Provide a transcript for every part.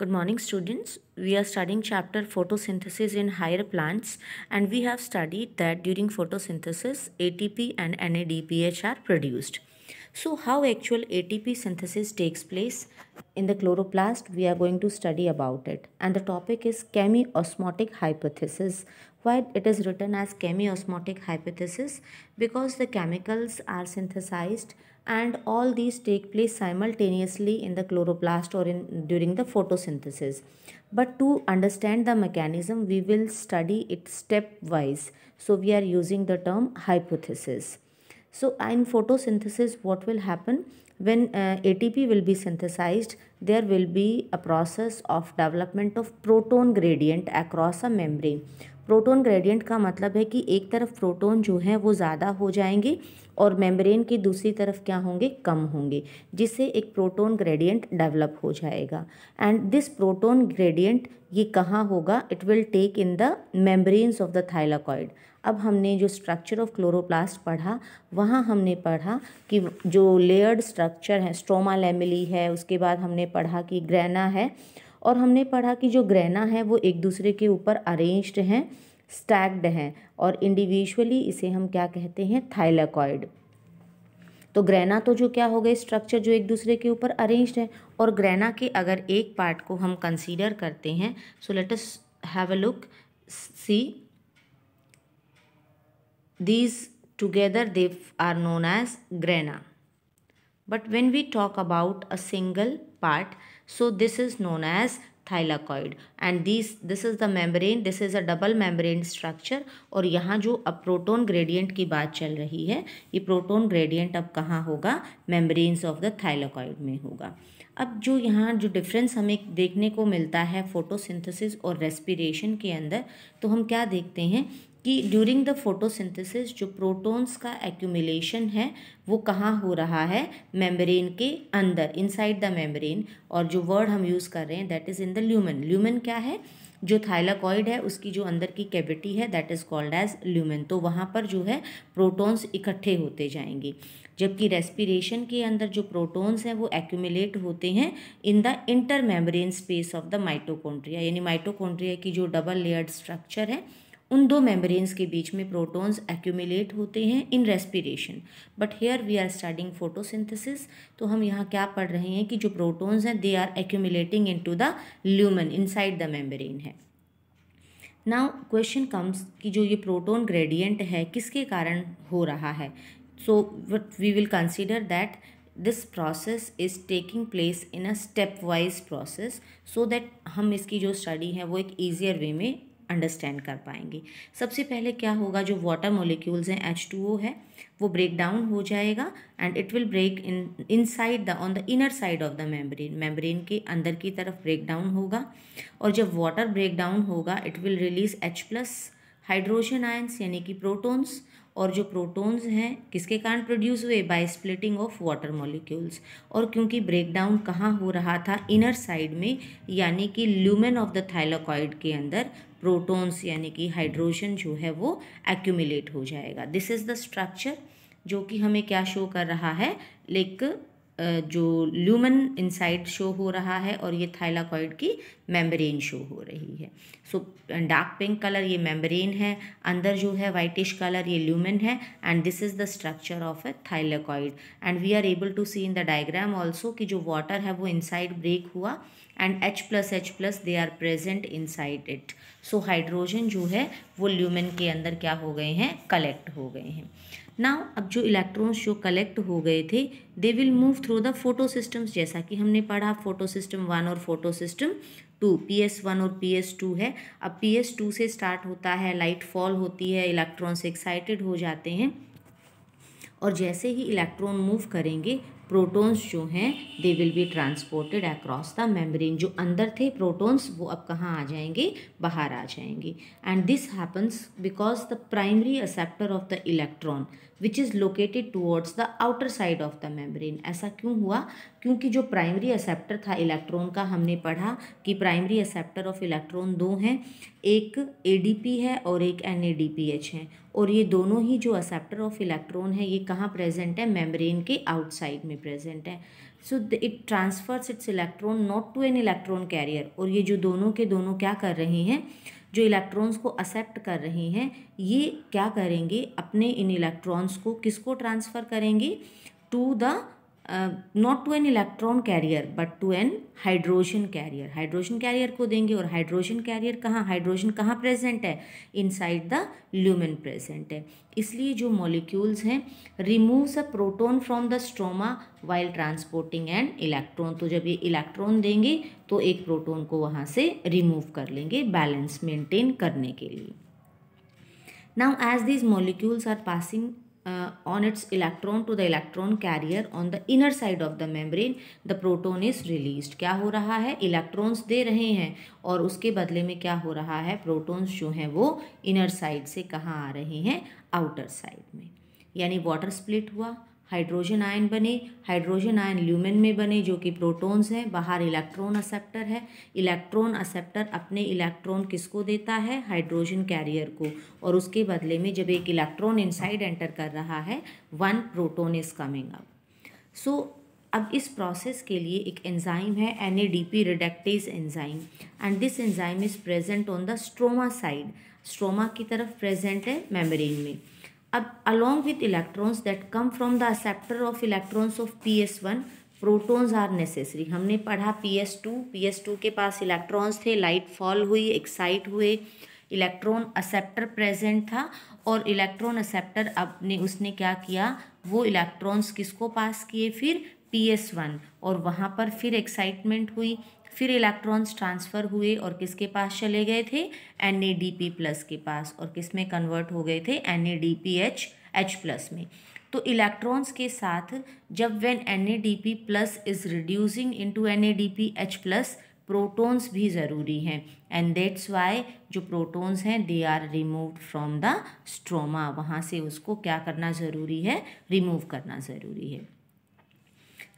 Good morning students. We are studying chapter photosynthesis in higher plants and we have studied that during photosynthesis ATP and NADPH are produced. So how actual ATP synthesis takes place in the chloroplast we are going to study about it and the topic is chemiosmotic hypothesis. Why it is written as chemiosmotic hypothesis? Because the chemicals are synthesized and all these take place simultaneously in the chloroplast or in during the photosynthesis but to understand the mechanism we will study it stepwise so we are using the term hypothesis So in photosynthesis what will happen when uh, ATP will be synthesized there will be a process of development of proton gradient across a membrane. Proton gradient का मतलब है कि एक तरफ proton जो हैं वो ज़्यादा हो जाएंगे और मेम्ब्रेन की दूसरी तरफ क्या होंगे कम होंगे जिससे एक प्रोटोन ग्रेडियंट डेवलप हो जाएगा एंड दिस प्रोटोन ग्रेडियंट ये कहाँ होगा it will take in the membranes of the thylakoid अब हमने जो स्ट्रक्चर ऑफ क्लोरोप्लास्ट पढ़ा वहाँ हमने पढ़ा कि जो लेयर्ड स्ट्रक्चर है स्ट्रोमा लेमिली है उसके बाद हमने पढ़ा कि ग्रैना है और हमने पढ़ा कि जो ग्रैना है वो एक दूसरे के ऊपर अरेंज्ड हैं स्टैग्ड हैं और इंडिविजुअली इसे हम क्या कहते हैं थाइलाकॉइड तो ग्रैना तो जो क्या हो गए स्ट्रक्चर जो एक दूसरे के ऊपर अरेंज्ड है और ग्रैना के अगर एक पार्ट को हम कंसीडर करते हैं so let us have a look see These together they are known as grana. But when we talk about a single part, so this is known as thylakoid and this this is the membrane this is a double membrane structure और यहाँ जो अब proton gradient की बात चल रही है ये प्रोटोन ग्रेडियंट अब कहाँ होगा मेम्ब्रेन्स ऑफ द थाइलाकॉइड में होगा अब जो यहाँ जो डिफरेंस हमें देखने को मिलता है फोटोसिंथेसिस और रेस्पिरेशन के अंदर तो हम क्या देखते हैं कि ड्यूरिंग द फोटोसिंथेसिस जो प्रोटॉन्स का एक्यूमिलेशन है वो कहाँ हो रहा है मेम्ब्रेन के अंदर इनसाइड द मेम्ब्रेन और जो वर्ड हम यूज़ कर रहे हैं that is in the lumen lumen क्या है जो थाइलाकॉइड है उसकी जो अंदर की कैविटी है that is called as lumen तो वहाँ पर जो है प्रोटॉन्स इकट्ठे होते जाएंगे जबकि रेस्पिरेशन के अंदर जो प्रोटॉन्स हैं वो एक्यूमिलेट होते हैं in the inter membrane space of the mitochondria यानी माइटोकॉन्ड्रिया की जो डबल लेयर्ड स्ट्रक्चर है उन दो मेम्ब्रेन्स के बीच में प्रोटॉन्स एक्यूमिलेट होते हैं in respiration but here we are starting photosynthesis तो हम यहाँ क्या पढ़ रहे हैं कि जो प्रोटॉन्स हैं they are accumulating into the lumen inside the membrane है नाउ क्वेश्चन कम्स कि जो ये प्रोटोन ग्रेडियंट है किसके कारण हो रहा है so we will consider that this process is taking place in a stepwise process so that हम इसकी जो स्टडी है वो एक ईजियर वे में अंडरस्टैंड कर पाएंगे सबसे पहले क्या होगा जो वाटर मोलिक्यूल्स हैं एच टू ओ है वो ब्रेक डाउन हो जाएगा and it will break in inside the on the inner side of the membrane membrane के अंदर की तरफ ब्रेक डाउन होगा और जब वाटर ब्रेक डाउन होगा it will release H plus hydrogen ions यानी कि प्रोटोन्स और जो प्रोटॉन्स हैं किसके कारण प्रोड्यूस हुए by splitting of water molecules और क्योंकि ब्रेकडाउन कहाँ हो रहा था इनर साइड में यानी कि ल्यूमेन ऑफ द थाइलोकॉइड के अंदर प्रोटॉन्स यानी कि हाइड्रोजन जो है वो एक्यूमिलेट हो जाएगा दिस इज़ द स्ट्रक्चर जो कि हमें क्या शो कर रहा है लाइक जो ल्यूमन इनसाइड शो हो रहा है और ये थाइलाकॉइड की मेम्ब्रेन शो हो रही है सो डार्क पिंक कलर ये मेम्ब्रेन है अंदर जो है वाइटिश कलर ये ल्यूमन है and this is the structure of a thylakoid and we are able to see in the diagram also कि जो वाटर है वो इनसाइड ब्रेक हुआ and H plus H plus they are present inside it so hydrogen जो है वो lumen के अंदर क्या हो गए हैं कलेक्ट हो गए हैं नाउ अब जो इलेक्ट्रॉन्स जो कलेक्ट हो गए थे they will move through the photosystems जैसा कि हमने पढ़ा फोटो सिस्टम वन और photosystem two P S one और पी एस टू है अब पी एस टू से स्टार्ट होता है लाइट फॉल होती है इलेक्ट्रॉन्स एक्साइटेड हो जाते हैं और जैसे ही इलेक्ट्रॉन मूव करेंगे प्रोटॉन्स जो हैं they will be transported across the membrane जो अंदर थे प्रोटॉन्स वो अब कहाँ आ जाएंगे बाहर आ जाएंगे and this happens because the primary acceptor of the electron which is located towards the outer side of the membrane ऐसा क्यों हुआ क्योंकि जो प्राइमरी असेप्टर था इलेक्ट्रॉन का हमने पढ़ा कि प्राइमरी असेप्टर ऑफ इलेक्ट्रॉन दो हैं एक ए डी पी है और एक N A D P H है और ये दोनों ही जो असेप्टर ऑफ इलेक्ट्रॉन है ये कहाँ प्रेजेंट है मेम्ब्रेन के आउटसाइड में प्रेजेंट है so it transfers its electron not to an electron carrier और ये जो दोनों के दोनों क्या कर रहे हैं जो इलेक्ट्रॉन्स को एक्सेप्ट कर रहे हैं ये क्या करेंगे अपने इन इलेक्ट्रॉन्स को किसको ट्रांसफ़र करेंगे to the not to an electron carrier but to an hydrogen carrier hydrogen carrier को देंगे और हाइड्रोजन कैरियर कहाँ हाइड्रोजन कहाँ प्रेजेंट है इनसाइड द ल्यूमेन प्रेजेंट है इसलिए जो मोलिक्यूल्स हैं remove a proton from the stroma while transporting and electron तो जब ये इलेक्ट्रॉन देंगे तो एक प्रोटोन को वहाँ से रिमूव कर लेंगे बैलेंस मेंटेन करने के लिए now as these molecules are passing uh, on its electron to the electron carrier on the inner side of the membrane the proton is released क्या हो रहा है electrons दे रहे हैं और उसके बदले में क्या हो रहा है protons जो हैं वो inner side से कहाँ आ रहे हैं outer side में यानी water split हुआ हाइड्रोजन आयन बने हाइड्रोजन आयन ल्यूमेन में बने जो कि प्रोटॉन्स हैं बाहर इलेक्ट्रॉन असेप्टर है इलेक्ट्रॉन असेप्टर अपने इलेक्ट्रॉन किसको देता है हाइड्रोजन कैरियर को और उसके बदले में जब एक इलेक्ट्रॉन इनसाइड एंटर कर रहा है one proton is coming up so अब इस प्रोसेस के लिए एक एंजाइम है N A D P reductase enzyme and this enzyme is present on the stroma side stroma की तरफ प्रेजेंट है मेम्ब्रेन में अब electrons that come from the acceptor of electrons of P S one protons are necessary हमने पढ़ा P S two P S two के पास electrons थे लाइट फॉल हुई एक्साइट हुए इलेक्ट्रॉन असेप्टर प्रेजेंट था और इलेक्ट्रॉन असेप्टर अब ने उसने क्या किया वो इलेक्ट्रॉन्स किसको पास किए फिर पी एस वन और वहाँ पर फिर एक्साइटमेंट हुई फिर इलेक्ट्रॉन्स ट्रांसफ़र हुए और किसके पास चले गए थे N A D P plus के पास और किस में कन्वर्ट हो गए थे N A D P H H plus में तो इलेक्ट्रॉन्स के साथ जब when N A D P plus is reducing into N A D P H plus protons भी ज़रूरी हैं एंड देट्स वाई जो प्रोटोन्स हैं they are remove from the stroma वहाँ से उसको क्या करना ज़रूरी है रिमूव करना ज़रूरी है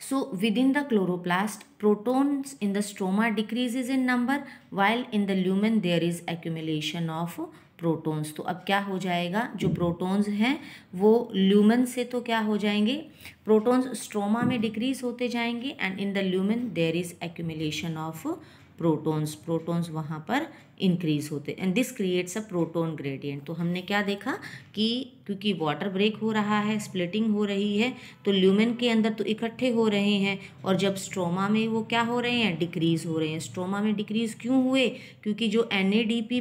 So within the chloroplast, protons in the stroma decreases in number while in the lumen there is accumulation of protons तो अब क्या हो जाएगा जो प्रोटॉन्स हैं वो ल्यूमन से तो क्या हो जाएंगे प्रोटॉन्स स्ट्रोमा में डिक्रीज होते जाएंगे and in the lumen there is accumulation of protons protons वहाँ पर इंक्रीज होते and this creates a proton gradient तो हमने क्या देखा कि क्योंकि वाटर ब्रेक हो रहा है स्प्लिटिंग हो रही है तो ल्यूमेन के अंदर तो इकट्ठे हो रहे हैं और जब स्ट्रोमा में वो क्या हो रहे हैं डिक्रीज़ हो रहे हैं स्ट्रोमा में डिक्रीज़ क्यों हुए क्योंकि जो एन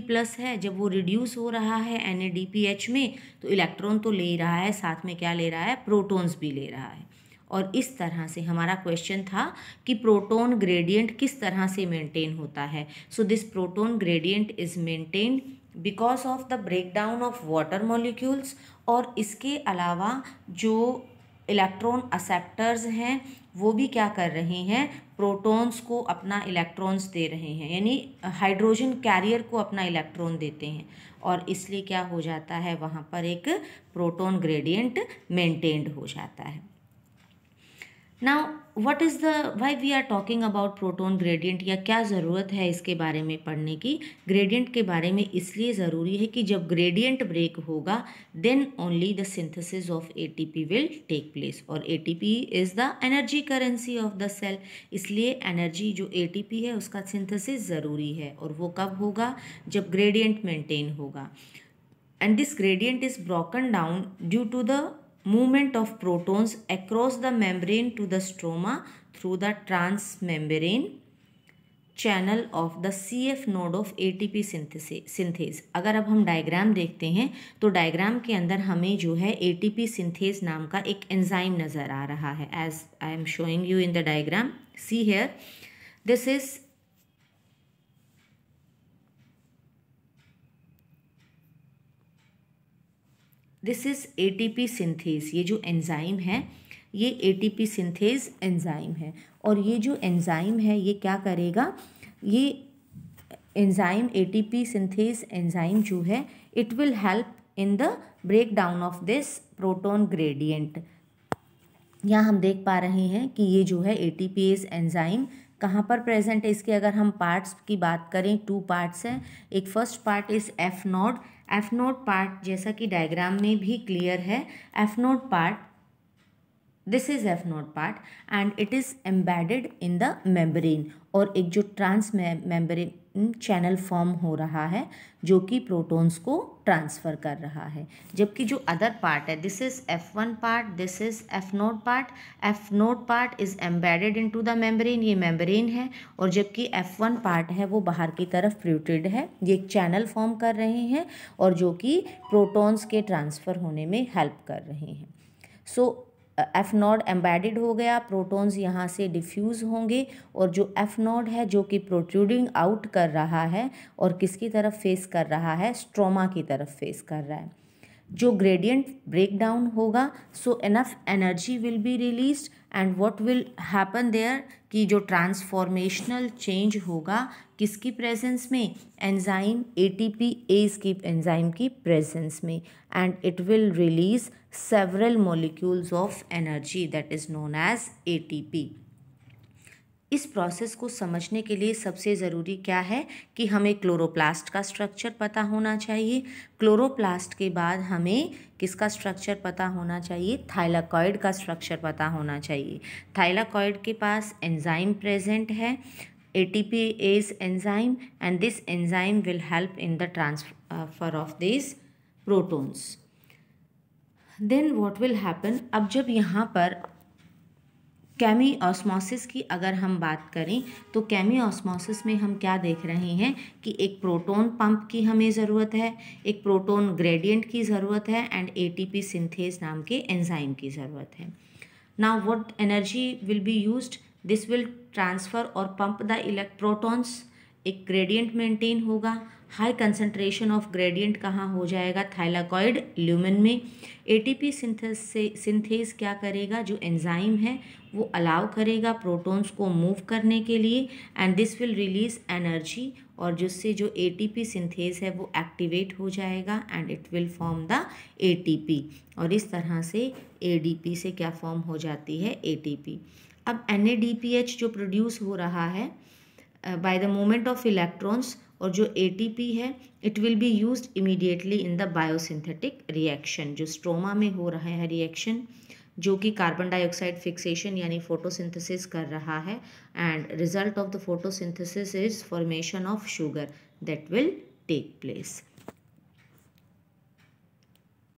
प्लस है जब वो रिड्यूस हो रहा है एन में तो इलेक्ट्रॉन तो ले रहा है साथ में क्या ले रहा है प्रोटोन्स भी ले रहा है और इस तरह से हमारा क्वेश्चन था कि प्रोटोन ग्रेडियंट किस तरह से मेंटेन होता है so this proton gradient is maintain because of the breakdown of water molecules और इसके अलावा जो इलेक्ट्रॉन असेप्टर्स हैं वो भी क्या कर रहे हैं प्रोटॉन्स को अपना इलेक्ट्रॉन्स दे रहे हैं यानी हाइड्रोजन कैरियर को अपना इलेक्ट्रॉन देते हैं और इसलिए क्या हो जाता है वहाँ पर एक प्रोटॉन ग्रेडियंट मेंटेन्ड हो जाता है now what is the why we are talking about proton gradient या क्या ज़रूरत है इसके बारे में पढ़ने की ग्रेडियंट के बारे में इसलिए ज़रूरी है कि जब ग्रेडियंट ब्रेक होगा then only the synthesis of ATP will take place और ATP is the energy currency of the cell इसलिए एनर्जी जो एटीपी है उसका सिंथेसिस ज़रूरी है और वो कब होगा जब ग्रेडियंट मेंटेन होगा and this gradient is broken down due to the movement of protons across the membrane to the stroma through the transmembrane channel of the C F naught of A T P synthase अगर अब हम diagram देखते हैं तो diagram के अंदर हमें जो है ए टी पी सिंथेज नाम का एक एंजाइम नज़र आ रहा है as I am showing you in the diagram see here this is this is A T P synthase ये जो एंजाइम है ये A T P synthase enzyme है और ये जो एंजाइम है ये क्या करेगा ये enzyme A T P synthase enzyme जो है it will help in the break down of this proton gradient यहाँ हम देख पा रहे हैं कि ये जो है A T P S enzyme कहाँ पर प्रेजेंट है इसके अगर हम पार्ट्स की बात करें टू पार्ट्स हैं एक first part is F naught F naught part जैसा कि डायग्राम में भी क्लियर है F naught part this is F naught part and it is embedded in the membrane और एक जो ट्रांस मेम्ब्रेन चैनल फॉर्म हो रहा है जो कि प्रोटॉन्स को ट्रांसफ़र कर रहा है जबकि जो अदर पार्ट है this is F one part this is F naught part F naught part is embedded into the membrane ये मेम्ब्रेन है और जबकि एफ वन पार्ट है वो बाहर की तरफ प्रूटेड है ये एक चैनल फॉर्म कर रहे हैं और जो कि प्रोटॉन्स के ट्रांसफ़र होने में हेल्प कर रहे हैं so so, F naught embedded हो गया प्रोटॉन्स यहाँ से डिफ्यूज़ होंगे और जो एफ नॉड है जो कि प्रोट्रूडिंग आउट कर रहा है और किसकी तरफ फेस कर रहा है स्ट्रोमा की तरफ फेस कर रहा है जो ग्रेडियंट ब्रेक डाउन होगा so enough energy will be release and what will happen there कि जो ट्रांसफॉर्मेशनल चेंज होगा किसकी प्रेजेंस में एंजाइम एटीपी एज की एंजाइम की प्रेजेंस में and it will release several molecules of energy that is known as ATP इस process को समझने के लिए सबसे ज़रूरी क्या है कि हमें क्लोरोप्लास्ट का स्ट्रक्चर पता होना चाहिए क्लोरोप्लास्ट के बाद हमें किसका स्ट्रक्चर पता होना चाहिए थाइलाकॉइड का स्ट्रक्चर पता होना चाहिए थाइलाकॉइड के पास एंजाइम प्रेजेंट है A T ATPase enzyme and this enzyme will help in the transfer of this protons then what will happen अब जब यहाँ पर कैमी ऑस्मोसिस की अगर हम बात करें तो कैमी ऑस्मोसिस में हम क्या देख रहे हैं कि एक प्रोटोन पंप की हमें ज़रूरत है एक प्रोटोन ग्रेडियंट की ज़रूरत है एंड एटीपी सिंथेज नाम के एंजाइम की ज़रूरत है now what energy will be used this will transfer और पंप द इलेक्ट्रोटॉन्स एक ग्रेडियंट मेंटेन होगा हाई कंसंट्रेशन ऑफ ग्रेडियंट कहाँ हो जाएगा थाइलाकॉइड ल्यूमन में एटीपी सिंथेस से सिंथेस क्या करेगा जो एंजाइम है वो अलाउ करेगा प्रोटॉन्स को मूव करने के लिए and this will release energy और जिससे जो एटीपी सिंथेस है वो एक्टिवेट हो जाएगा and it will form the ATP और इस तरह से एडीपी से क्या फॉर्म हो जाती है एटीपी अब एनएडीपीएच जो प्रोड्यूस हो रहा है by the moment of electrons और जो ए है it will be use immediately in the biosynthetic reaction जो स्ट्रोमा में हो रहा है रिएक्शन जो कि कार्बन डाइऑक्साइड फिक्सेशन यानी फोटोसिंथेसिस कर रहा है and result of the photosynthesis is formation of sugar that will take place